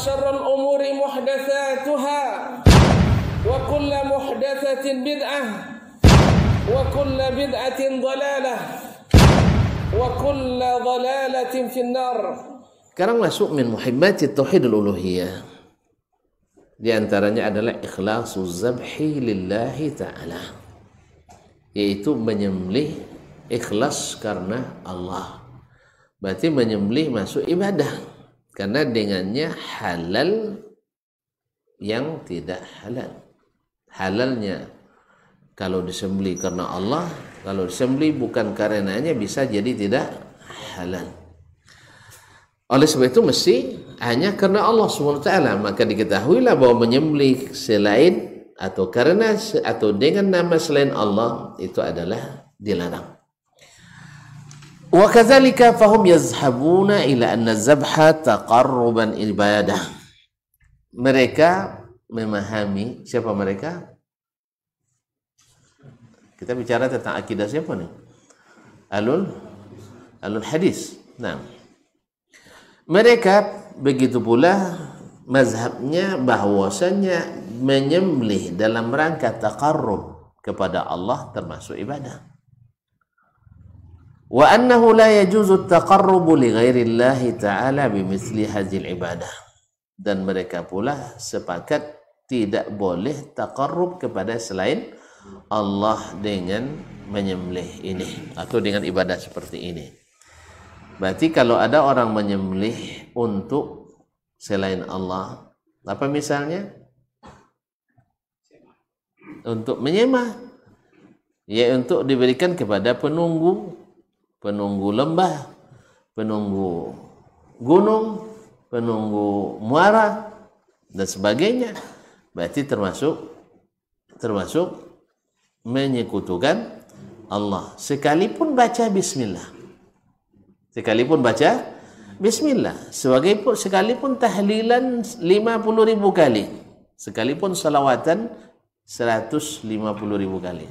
وشر الأمور محدثاتها وكل محدثة بدعة وكل بدعة ضلالة وكل ضلالة في النار كرم masuk من محبات التوحيد الألوهية Di antaranya adalah ikhlasu zabhi lillahi ta'ala. Yaitu menyembelih ikhlas karena Allah. Berarti menyembelih masuk ibadah. Karena dengannya halal yang tidak halal. Halalnya kalau disembeli karena Allah, kalau disembeli bukan karenanya bisa jadi tidak halal. Oleh sebab itu mesti hanya karena Allah SWT maka diketahuilah bahwa menyembelih selain atau karena atau dengan nama selain Allah itu adalah dilarang. وكذلك فهم يذهبون إلى أن الذبح تقربا ibadah. Mereka memahami siapa mereka? Kita bicara tentang akidah siapa nih? Alul Alul Hadis. Nah. Mereka begitu pula mazhabnya bahwasanya menyembelih dalam rangka taqarrub kepada Allah termasuk ibadah wa annahu la yajuzu taqarrubu li ghairillahi ta'ala bimithli hadhil ibadah dan mereka pula sepakat tidak boleh taqarrub kepada selain Allah dengan menyembelih ini atau dengan ibadah seperti ini berarti kalau ada orang menyembelih untuk selain Allah apa misalnya untuk menyembah ya untuk diberikan kepada penunggu penunggu lembah, penunggu gunung, penunggu muara dan sebagainya. Berarti termasuk termasuk menyekutukan Allah sekalipun baca bismillah. Sekalipun baca bismillah, sebagai sekalipun tahlilan 50 ribu kali, sekalipun salawatan 150 ribu kali.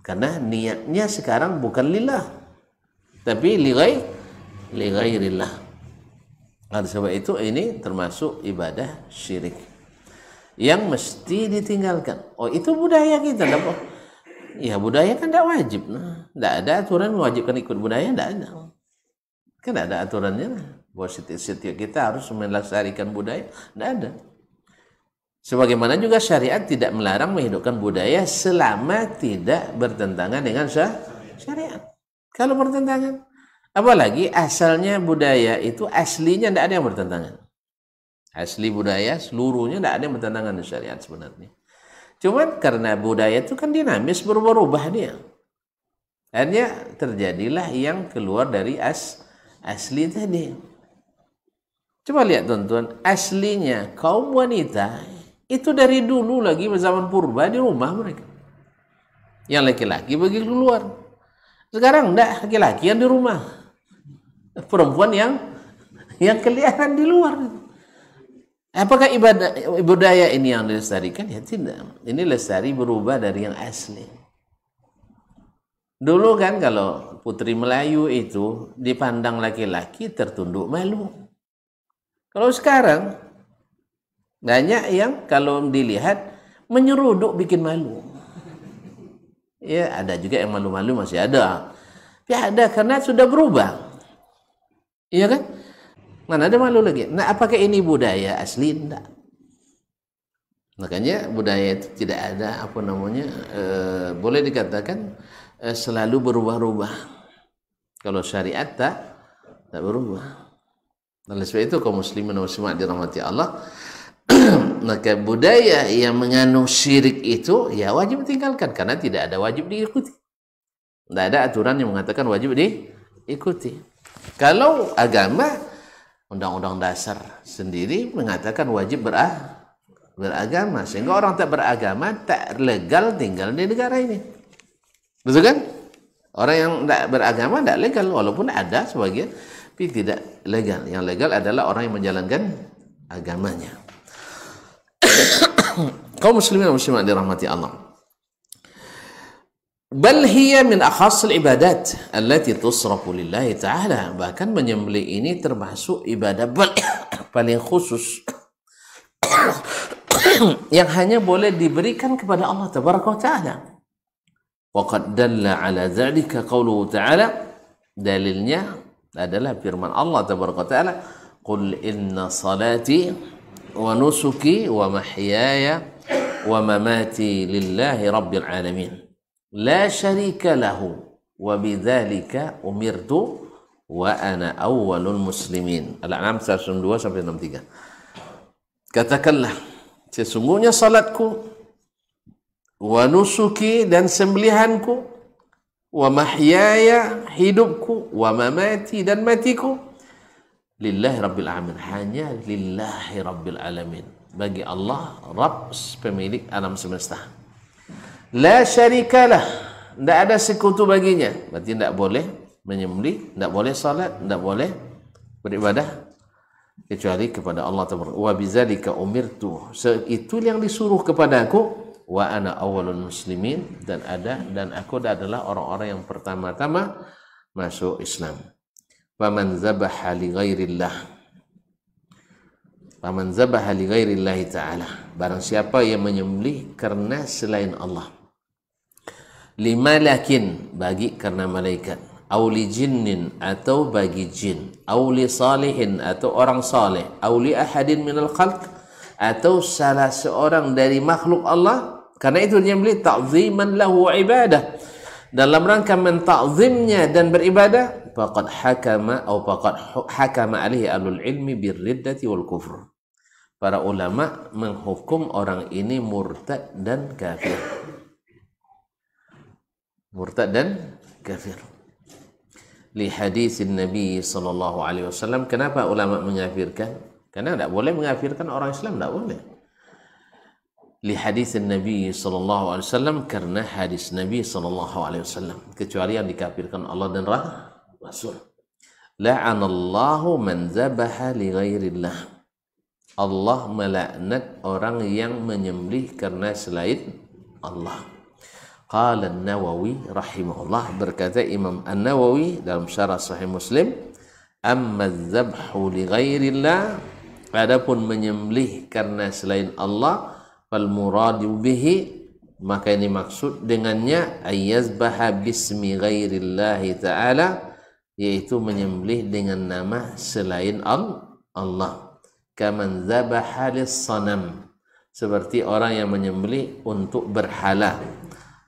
Karena niatnya sekarang bukan lillah, tapi lirai ligairillah ada nah, sebab itu ini termasuk ibadah syirik yang mesti ditinggalkan oh itu budaya kita dapat ya budaya kan tidak wajib nah tidak ada aturan mewajibkan ikut budaya tidak ada kan tidak ada aturannya lah. bahwa setiap, setiap kita harus melaksanakan budaya tidak ada Sebagaimana juga syariat tidak melarang menghidupkan budaya selama tidak bertentangan dengan syariat. Kalau bertentangan. Apalagi asalnya budaya itu aslinya tidak ada yang bertentangan. Asli budaya seluruhnya tidak ada yang bertentangan di syariat sebenarnya. Cuman karena budaya itu kan dinamis berubah-ubah dia. hanya terjadilah yang keluar dari as asli tadi. Coba lihat tuan-tuan, aslinya kaum wanita itu dari dulu lagi zaman purba di rumah mereka. Yang laki-laki bagi keluar. Sekarang enggak laki-laki yang di rumah. Perempuan yang yang kelihatan di luar. Apakah ibadah budaya ini yang dilestarikan? Ya tidak. Ini lestari berubah dari yang asli. Dulu kan kalau putri Melayu itu dipandang laki-laki tertunduk malu. Kalau sekarang banyak yang kalau dilihat menyeruduk bikin malu ya ada juga yang malu-malu masih ada tapi ya, ada karena sudah berubah iya kan mana ada malu lagi nah apakah ini budaya asli tidak makanya budaya itu tidak ada apa namanya e, boleh dikatakan e, selalu berubah-ubah kalau syariat tak tak berubah dan sebab itu kaum muslimin dan muslimat dirahmati Allah maka budaya yang mengandung syirik itu ya wajib tinggalkan karena tidak ada wajib diikuti. Tidak ada aturan yang mengatakan wajib diikuti. Kalau agama undang-undang dasar sendiri mengatakan wajib berah beragama sehingga orang tak beragama tak legal tinggal di negara ini. Betul kan? Orang yang tak beragama tak legal walaupun ada sebagian tapi tidak legal. Yang legal adalah orang yang menjalankan agamanya. kaum muslimin dan muslimat dirahmati Allah. Bal hiya min akhasil ibadat allati tusrafu lillahi ta'ala. Bahkan menyembelih ini termasuk ibadah paling khusus yang hanya boleh diberikan kepada Allah tabaraka ta'ala. Waqad dalla ala dhalika qawluhu ta'ala. Dalilnya adalah firman Allah tabaraka ta'ala, "Qul inna salati wa nusuki wa mahyaya wa mamati lillahi rabbil alamin la syarika lahu wa bidzalika umirtu wa ana awwalul muslimin Al-An'am 162 sampai 63 katakanlah sesungguhnya salatku wa nusuki dan sembelihanku wa mahyaya hidupku wa mamati dan matiku lillahi rabbil alamin hanya lillahi rabbil alamin bagi Allah Rabb pemilik alam semesta la syarikalah tidak ada sekutu baginya berarti tidak boleh menyembelih tidak boleh salat tidak boleh beribadah kecuali kepada Allah Taala wa bizalika umirtu so, itu yang disuruh kepada aku. wa ana awalun muslimin dan ada dan aku adalah orang-orang yang pertama-tama masuk Islam Faman zabaha li ghairillah Faman zabaha li ghairillah ta'ala Barang siapa yang menyembelih karena selain Allah Lima lakin bagi karena malaikat Auli jinnin atau bagi jin Auli salihin atau orang salih Auli ahadin min al khalq Atau salah seorang dari makhluk Allah Karena itu menyembelih ta'ziman lahu ibadah dalam rangka mentakzimnya dan beribadah faqad hakama atau faqad hakama alaihi alul ilmi birriddati wal kufur. Para ulama menghukum orang ini murtad dan kafir. Murtad dan kafir. Li hadis Nabi sallallahu alaihi wasallam, kenapa ulama mengafirkan? Karena tidak boleh mengafirkan orang Islam, tidak boleh. Li hadis Nabi sallallahu alaihi wasallam karena hadis Nabi sallallahu alaihi wasallam kecuali yang dikafirkan Allah dan Rasul Rasul. La'anallahu man zabaha li ghairillah. Allah melaknat orang yang menyembelih karena selain Allah. Qala nawawi rahimahullah berkata Imam An-Nawawi dalam syarah Sahih Muslim, "Amma dzabhu li ghairillah" Adapun menyembelih karena selain Allah, fal muradu bihi maka ini maksud dengannya ayyazbaha bismi ghairillahi ta'ala yaitu menyembelih dengan nama selain Allah. Kaman zabaha sanam seperti orang yang menyembelih untuk berhala.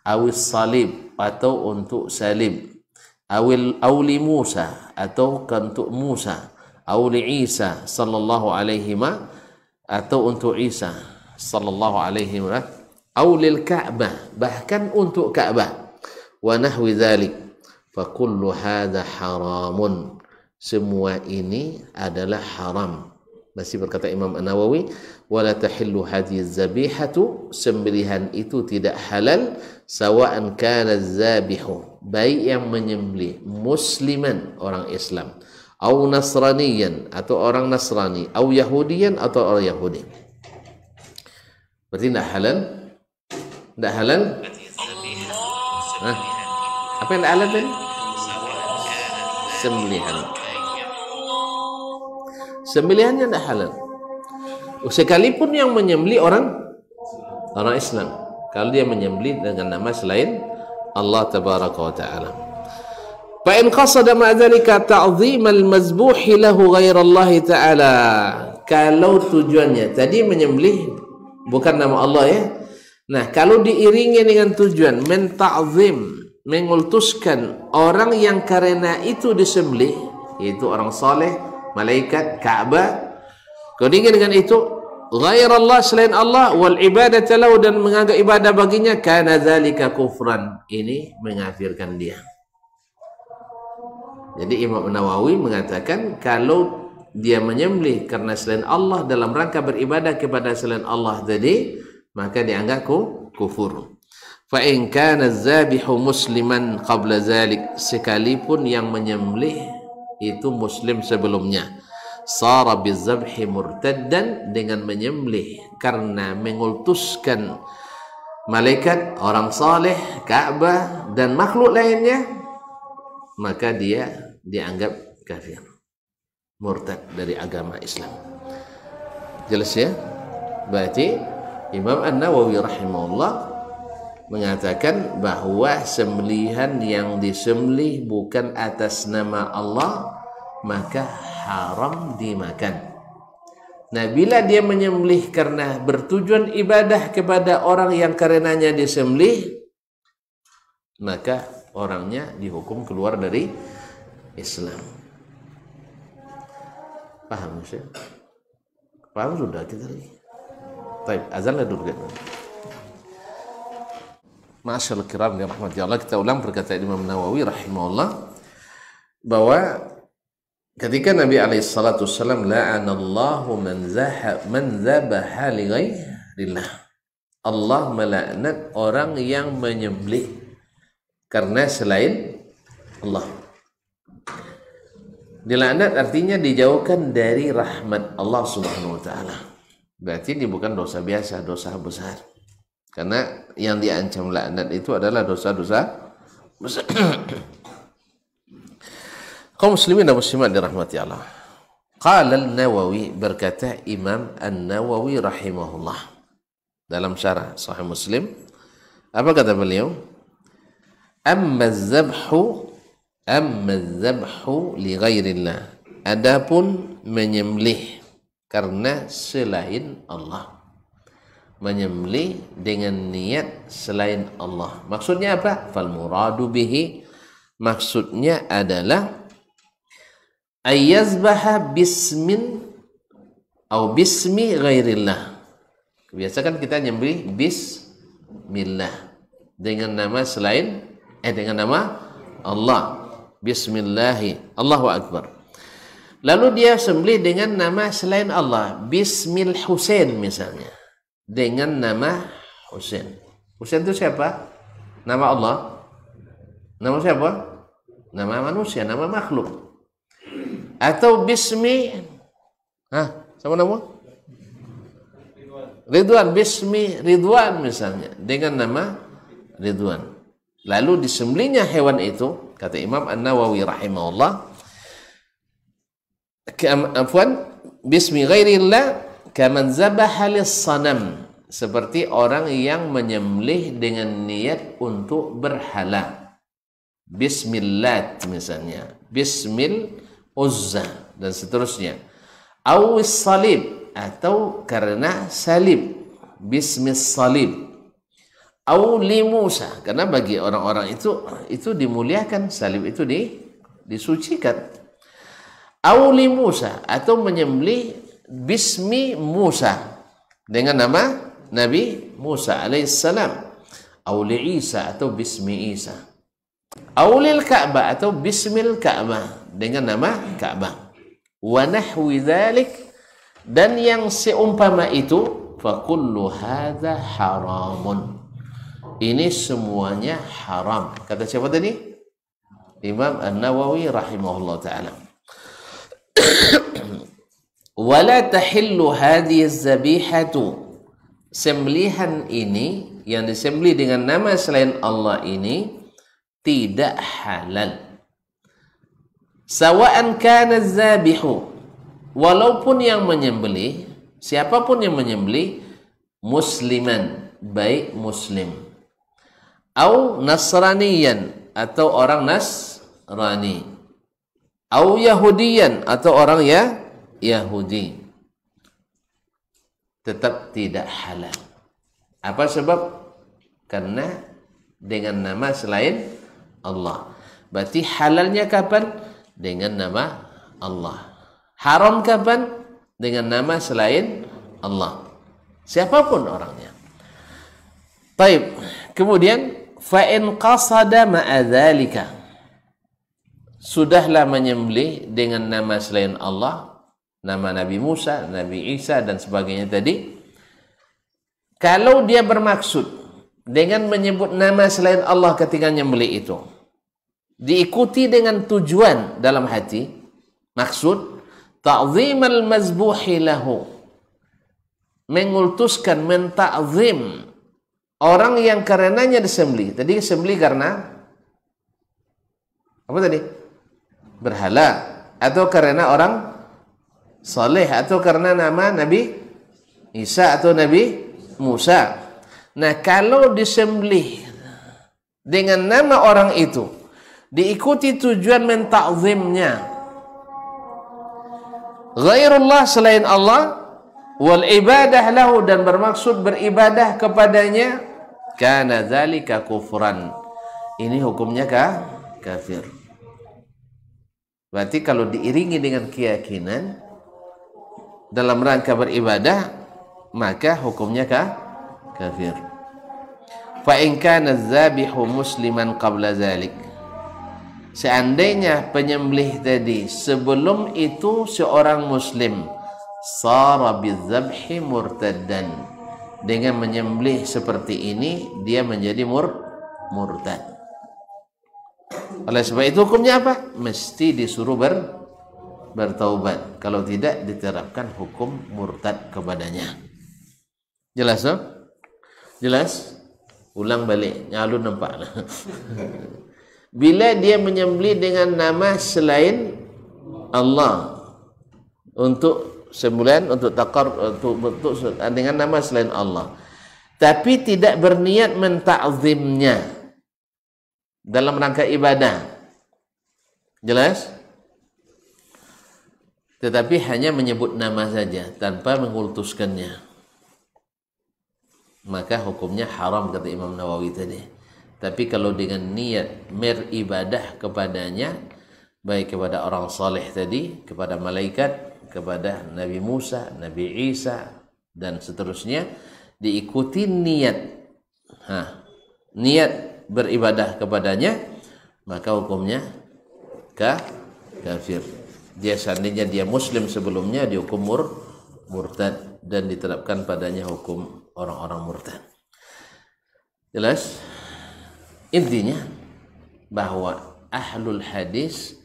Awis salib atau untuk salib. Awil auli Musa atau untuk Musa. Auli Isa sallallahu alaihi ma atau untuk Isa sallallahu alaihi wa Awlil Ka'bah bahkan untuk Ka'bah. Wa nahwi dhalik. fakullu hadha haramun semua ini adalah haram masih berkata Imam An-Nawawi wala tahillu hadhihi zabihatu sembelihan itu tidak halal sawa'an kana zabihu baik yang menyembelih musliman orang Islam atau nasraniyan atau orang Nasrani atau yahudiyan atau orang Yahudi berarti tidak halal tidak halal Hah? apa yang alat tadi? Sembelihan. Sembelihannya tidak halal. Oh, sekalipun yang menyembeli orang orang Islam. Kalau dia menyembeli dengan nama selain Allah Tabaraka wa Ta'ala. فإن قصد مع ذلك تعظيم المذبوح له غير الله تعالى kalau tujuannya tadi menyembelih bukan nama Allah ya nah kalau diiringi dengan tujuan menta'zim Mengultuskan orang yang karena itu disembelih yaitu orang saleh malaikat Ka'bah kemudian dengan itu ghair Allah selain Allah wal ibadah lahu dan menganggap ibadah baginya kana zalika kufran ini mengafirkan dia jadi Imam Nawawi mengatakan kalau dia menyembelih karena selain Allah dalam rangka beribadah kepada selain Allah tadi maka dianggap kufur. fa in kana zabihu musliman qabla zalik sekalipun yang menyembelih itu muslim sebelumnya sara bizabhi murtaddan dengan menyembelih karena mengultuskan malaikat orang saleh Ka'bah dan makhluk lainnya maka dia dianggap kafir murtad dari agama Islam jelas ya berarti Imam An-Nawawi rahimahullah mengatakan bahwa sembelihan yang disembelih bukan atas nama Allah maka haram dimakan. Nah, bila dia menyembelih karena bertujuan ibadah kepada orang yang karenanya disembelih, maka orangnya dihukum keluar dari Islam. Paham, Syekh? Paham sudah kita lagi. Baik, azan dulu kan. Masyarul kiram yang ya Allah kita ulang berkata Imam Nawawi rahimahullah bahwa ketika Nabi alaihi salatu wasallam la'anallahu man zaha man zabaha li ghairillah Allah melaknat orang yang menyembelih karena selain Allah dilaknat artinya dijauhkan dari rahmat Allah Subhanahu wa taala berarti ini bukan dosa biasa dosa besar karena yang diancam laknat itu adalah dosa-dosa kaum muslimin dan muslimat dirahmati Allah. Qala al nawawi berkata Imam An-Nawawi rahimahullah dalam syarah Sahih Muslim apa kata beliau? Amma zabhu amma zabhu li ghairillah. Adapun menyembelih karena selain Allah menyembeli dengan niat selain Allah. Maksudnya apa? Fal muradu bihi maksudnya adalah ayyazbaha bismin atau bismi ghairillah. Biasa kan kita nyembeli bismillah dengan nama selain eh dengan nama Allah. Bismillahi. Allahu akbar. Lalu dia sembelih dengan nama selain Allah. Bismil Husain misalnya dengan nama Husain. Husain itu siapa? Nama Allah. Nama siapa? Nama manusia, nama makhluk. Atau bismi Hah, sama nama? Ridwan, bismi Ridwan misalnya dengan nama Ridwan. Lalu disembelihnya hewan itu kata Imam An-Nawawi rahimahullah Afwan bismi ghairillah kaman zabahalis sanam seperti orang yang menyembelih dengan niat untuk berhala bismillah misalnya bismil uzza dan seterusnya awis salib atau karena salib bismis salib awli Musa karena bagi orang-orang itu itu dimuliakan salib itu di disucikan awli Musa atau menyembelih bismi Musa dengan nama Nabi Musa alaihissalam atau Isa atau bismi Isa atau Ka'bah atau bismil Ka'bah dengan nama Ka'bah wa nahwi dhalik dan yang seumpama itu fakullu hadha haramun ini semuanya haram kata siapa tadi Imam An-Nawawi rahimahullah taala wala tahillu hadhihi zabihatu sembelihan ini yang disembelih dengan nama selain Allah ini tidak halal sawa'an kana zabihu walaupun yang menyembelih siapapun yang menyembelih musliman baik muslim atau nasraniyan atau orang nasrani atau yahudiyan atau orang ya Yahudi tetap tidak halal. Apa sebab? Karena dengan nama selain Allah. Berarti halalnya kapan? Dengan nama Allah. Haram kapan? Dengan nama selain Allah. Siapapun orangnya. Taib. Kemudian fa'in qasada ma'adzalika. Sudahlah menyembelih dengan nama selain Allah nama Nabi Musa, Nabi Isa dan sebagainya tadi. Kalau dia bermaksud dengan menyebut nama selain Allah ketika nyembeli itu diikuti dengan tujuan dalam hati, maksud ta'zimal mazbuhi lahu mengultuskan menta'zim orang yang karenanya disembeli, Tadi disembeli karena apa tadi? Berhala atau karena orang Saleh atau karena nama Nabi Isa atau Nabi Musa. Nah, kalau disembelih dengan nama orang itu diikuti tujuan mentakzimnya ghairullah selain Allah wal ibadah lahu dan bermaksud beribadah kepadanya kana dzalika kufran ini hukumnya kah kafir berarti kalau diiringi dengan keyakinan dalam rangka beribadah maka hukumnya kah? kafir fa in kana dzabihu musliman qabla dzalik seandainya penyembelih tadi sebelum itu seorang muslim sara bizabhi murtaddan dengan menyembelih seperti ini dia menjadi mur murtad oleh sebab itu hukumnya apa mesti disuruh ber bertaubat. Kalau tidak diterapkan hukum murtad kepadanya. Jelas tak? Jelas? Ulang balik. Nyalu nampak. Lah. Bila dia menyembelih dengan nama selain Allah untuk sembulan untuk takar untuk, untuk dengan nama selain Allah tapi tidak berniat mentakzimnya dalam rangka ibadah jelas tetapi hanya menyebut nama saja tanpa mengultuskannya maka hukumnya haram kata Imam Nawawi tadi tapi kalau dengan niat meribadah kepadanya baik kepada orang saleh tadi kepada malaikat kepada Nabi Musa Nabi Isa dan seterusnya diikuti niat ha, niat beribadah kepadanya maka hukumnya kafir dia seandainya dia muslim sebelumnya dihukum mur murtad dan diterapkan padanya hukum orang-orang murtad jelas intinya bahwa ahlul hadis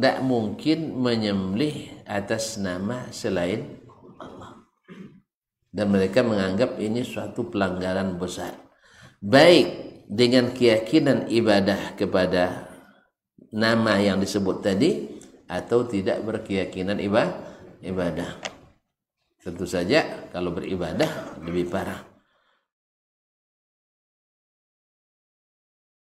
tidak mungkin menyembelih atas nama selain Allah dan mereka menganggap ini suatu pelanggaran besar baik dengan keyakinan ibadah kepada nama yang disebut tadi atau tidak berkeyakinan ibadah. ibadah Tentu saja kalau beribadah lebih parah.